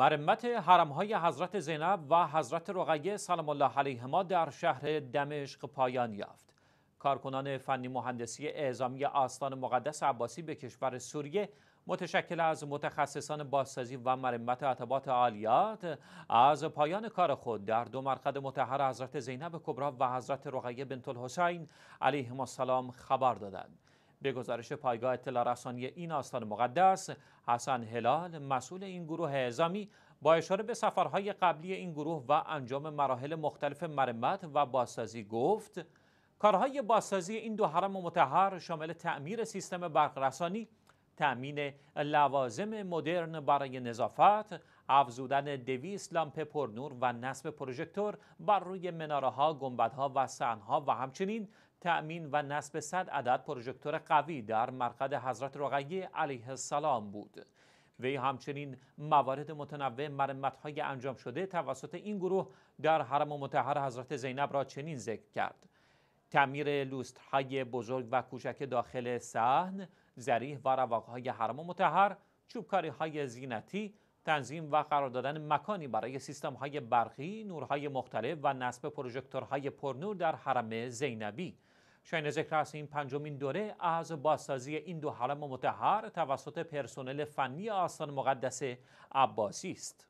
مرمت های حضرت زینب و حضرت رقیه سلام الله علیهما در شهر دمشق پایان یافت. کارکنان فنی مهندسی اعزامی آستان مقدس عباسی به کشور سوریه متشکل از متخصصان بازسازی و مرمت عتبات عالیات از پایان کار خود در دو مرقد متحر حضرت زینب کبرا و حضرت رقیه بنت الحسین علیهما السلام خبر دادند. به گزارش پایگاه اطلاع رسانی این آستان مقدس حسن هلال مسئول این گروه اعزامی با اشاره به سفرهای قبلی این گروه و انجام مراحل مختلف مرمت و بازسازی گفت کارهای بازسازی این دو حرم متحر شامل تعمیر سیستم برق رسانی، تأمین لوازم مدرن برای نظافت، افزودن دویست لامپ پرنور و نصب پروژکتور بر روی مناره ها، گنبد ها و ها و همچنین تأمین و نصب صد عدد پروژکتور قوی در مرقد حضرت رقیه علیه السلام بود وی همچنین موارد متنوع های انجام شده توسط این گروه در حرم و متحر حضرت زینب را چنین ذکر کرد تعمیر های بزرگ و کوچک داخل صحن زریح و های حرم و متحر چوبکاری های زینتی تنظیم و قرار دادن مکانی برای سیستم های برقی، نورهای مختلف و نصب پروژکتورهای پرنور در حرم زینبی شاین ذکر است این پنجمین دوره از بازسازی این دو حرم متحر توسط پرسنل فنی آستان مقدس عباسی است